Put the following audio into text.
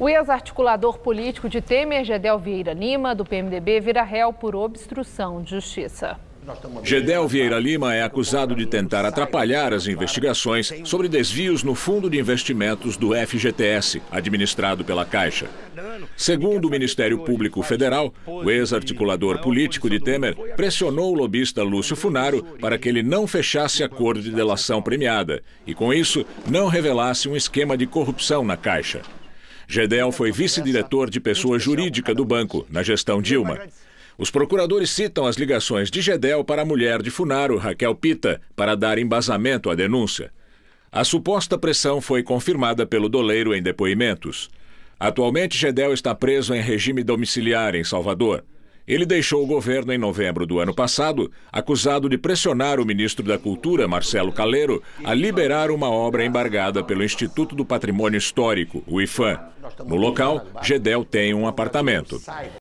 O ex-articulador político de Temer, Gedel Vieira Lima, do PMDB, vira réu por obstrução de justiça. Gedel Vieira Lima é acusado de tentar atrapalhar as investigações sobre desvios no Fundo de Investimentos do FGTS, administrado pela Caixa. Segundo o Ministério Público Federal, o ex-articulador político de Temer pressionou o lobista Lúcio Funaro para que ele não fechasse acordo de delação premiada e, com isso, não revelasse um esquema de corrupção na Caixa. Gedeon foi vice-diretor de pessoa jurídica do banco, na gestão Dilma. Os procuradores citam as ligações de Gedel para a mulher de Funaro, Raquel Pita, para dar embasamento à denúncia. A suposta pressão foi confirmada pelo doleiro em depoimentos. Atualmente, Gedel está preso em regime domiciliar em Salvador. Ele deixou o governo em novembro do ano passado, acusado de pressionar o ministro da Cultura, Marcelo Caleiro, a liberar uma obra embargada pelo Instituto do Patrimônio Histórico, o IFAM. No local, Gedel tem um apartamento.